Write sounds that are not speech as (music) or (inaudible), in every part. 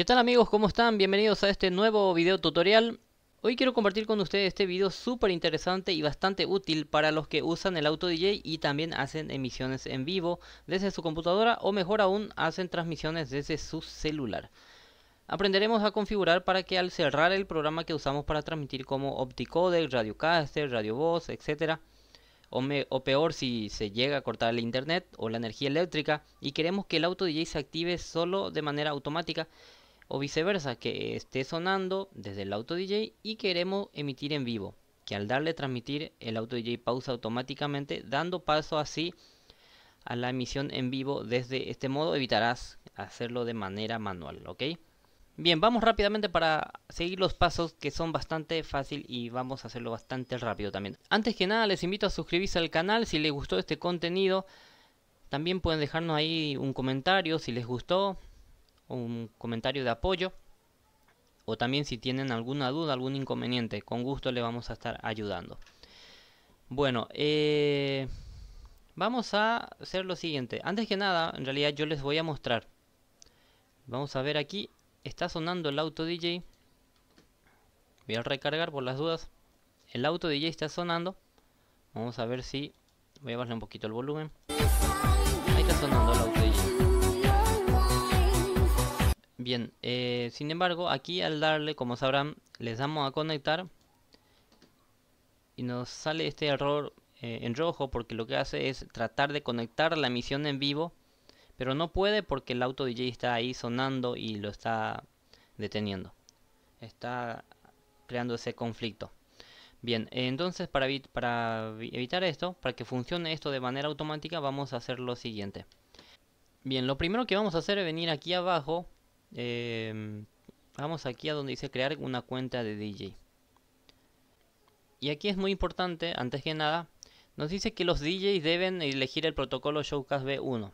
¿Qué tal amigos? ¿Cómo están? Bienvenidos a este nuevo video tutorial. Hoy quiero compartir con ustedes este video súper interesante y bastante útil para los que usan el Auto DJ y también hacen emisiones en vivo desde su computadora o mejor aún hacen transmisiones desde su celular. Aprenderemos a configurar para que al cerrar el programa que usamos para transmitir como Opticodec, Radiocaster, Radio etc. O, o, peor si se llega a cortar el internet o la energía eléctrica y queremos que el Auto DJ se active solo de manera automática o viceversa, que esté sonando desde el auto DJ y queremos emitir en vivo. Que al darle transmitir, el auto DJ pausa automáticamente, dando paso así a la emisión en vivo. Desde este modo evitarás hacerlo de manera manual, ¿ok? Bien, vamos rápidamente para seguir los pasos que son bastante fácil y vamos a hacerlo bastante rápido también. Antes que nada les invito a suscribirse al canal si les gustó este contenido. También pueden dejarnos ahí un comentario si les gustó un comentario de apoyo o también si tienen alguna duda, algún inconveniente, con gusto le vamos a estar ayudando. Bueno, eh, vamos a hacer lo siguiente. Antes que nada, en realidad yo les voy a mostrar. Vamos a ver aquí, está sonando el auto DJ. Voy a recargar por las dudas. El auto DJ está sonando. Vamos a ver si... Voy a bajarle un poquito el volumen. Bien, eh, sin embargo, aquí al darle, como sabrán, les damos a conectar y nos sale este error eh, en rojo porque lo que hace es tratar de conectar la emisión en vivo, pero no puede porque el auto DJ está ahí sonando y lo está deteniendo. Está creando ese conflicto. Bien, eh, entonces para evitar esto, para que funcione esto de manera automática, vamos a hacer lo siguiente. Bien, lo primero que vamos a hacer es venir aquí abajo Em, vamos aquí a donde dice crear una cuenta de DJ. Y aquí es muy importante, antes que nada, nos dice que los DJs deben elegir el protocolo Showcast B1.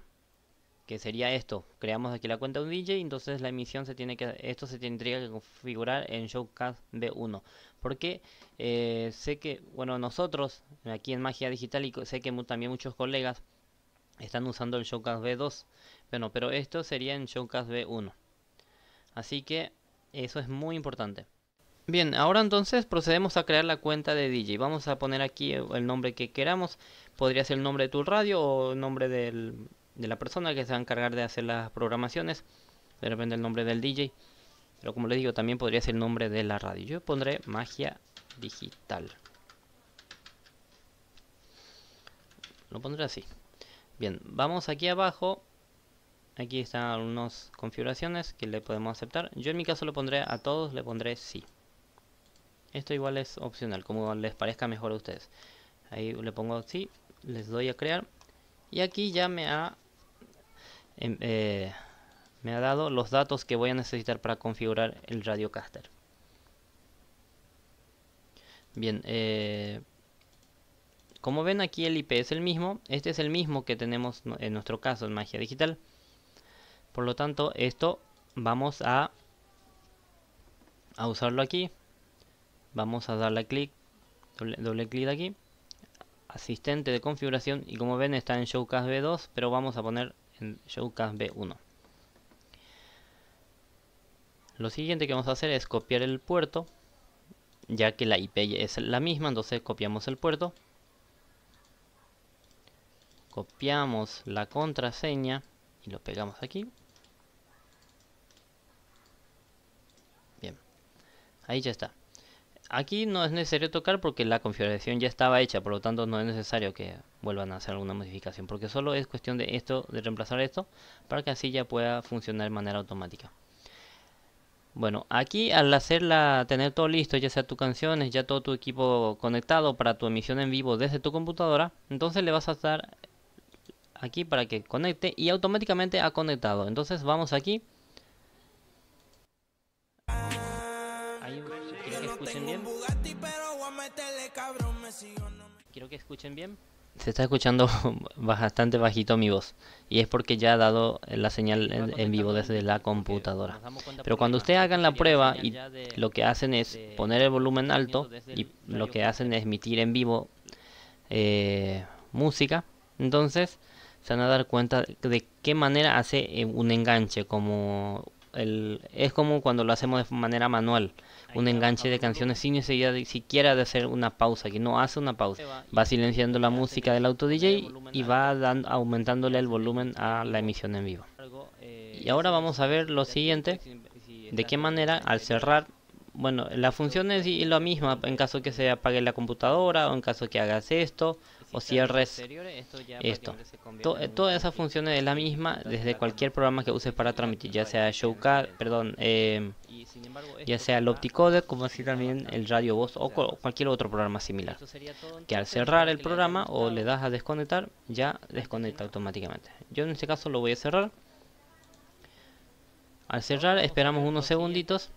Que sería esto, creamos aquí la cuenta de un DJ, entonces la emisión se tiene que, esto se tendría que configurar en Showcast B1. Porque eh, sé que, bueno, nosotros aquí en Magia Digital y sé que también muchos colegas están usando el Showcast B2. Bueno, pero esto sería en Showcast B1. Así que eso es muy importante. Bien, ahora entonces procedemos a crear la cuenta de DJ. Vamos a poner aquí el nombre que queramos. Podría ser el nombre de tu radio o el nombre de la persona que se va a encargar de hacer las programaciones. De repente el nombre del DJ. Pero como les digo, también podría ser el nombre de la radio. Yo pondré magia digital. Lo pondré así. Bien, vamos aquí abajo aquí están algunas configuraciones que le podemos aceptar. Yo en mi caso lo pondré a todos, le pondré sí. Esto igual es opcional, como les parezca mejor a ustedes. Ahí le pongo sí, les doy a crear. Y aquí ya me ha, em, eh, me ha dado los datos que voy a necesitar para configurar el Radiocaster. Bien, eh, como ven aquí el IP es el mismo. Este es el mismo que tenemos en nuestro caso en Magia Digital. Por lo tanto, esto vamos a, usarlo aquí. Vamos a darle clic, doble, clic aquí. Asistente de configuración y como ven está en Showcast B2, pero vamos a poner en Showcast B1. Lo siguiente que vamos a hacer es copiar el puerto, ya que la IP es la misma, entonces copiamos el puerto. Copiamos la contraseña y lo pegamos aquí. ahí ya está. Aquí no es necesario tocar porque la configuración ya estaba hecha, por lo tanto no es necesario que vuelvan a hacer alguna modificación, porque solo es cuestión de esto, de reemplazar esto, para que así ya pueda funcionar de manera automática. Bueno, aquí al hacerla, tener todo listo, ya sea tu canciones, ya todo tu equipo conectado para tu emisión en vivo desde tu computadora, entonces le vas a dar aquí para que conecte y automáticamente ha conectado. Entonces vamos aquí Quiero que escuchen bien. Quiero que escuchen bien. Se está escuchando (laughs) bastante bajito mi voz y es porque ya ha dado la señal en vivo desde la computadora. Pero cuando ustedes hagan la prueba y lo que hacen es poner el volumen alto y lo que hacen es emitir en vivo eh, música, entonces se van a dar cuenta de qué manera hace eh, un enganche como es como cuando lo hacemos de manera manual, un enganche de canciones sin necesidad siquiera de hacer una pausa, que no hace una pausa, va silenciando la música del auto DJ y va aumentándole el volumen a la emisión en vivo. Eh, y ahora vamos a ver lo siguiente, de qué manera al cerrar bueno, la función es la misma en caso que se apague la computadora o en caso que hagas esto o cierres esto. todas esas funciones es la misma desde cualquier programa que uses para transmitir, ya sea ShowCard, perdón, eh, ya sea el Opticoder, como así también el Radio Voz o cualquier otro programa similar. Que al cerrar el programa o le das a desconectar, ya desconecta automáticamente. Yo en este caso lo voy a cerrar. Al cerrar esperamos unos segunditos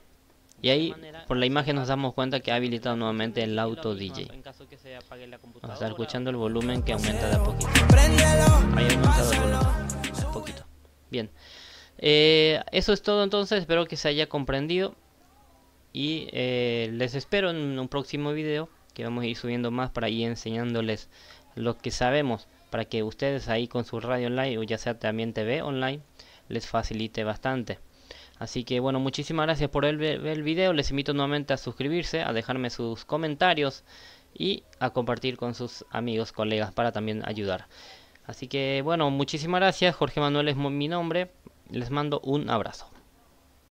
y ahí por la imagen nos damos cuenta que ha habilitado nuevamente el auto DJ. Vamos a estar escuchando el volumen que aumenta de a poquito. aumentado De poquito. Bien. Eh, eso es todo entonces. Espero que se haya comprendido. Y eh, les espero en un próximo video que vamos a ir subiendo más para ir enseñándoles lo que sabemos. Para que ustedes ahí con su radio online o ya sea también TV online les facilite bastante. Así que bueno, muchísimas gracias por el, el video. Les invito nuevamente a suscribirse, a dejarme sus comentarios y a compartir con sus amigos, colegas para también ayudar. Así que bueno, muchísimas gracias. Jorge Manuel es mi nombre. Les mando un abrazo.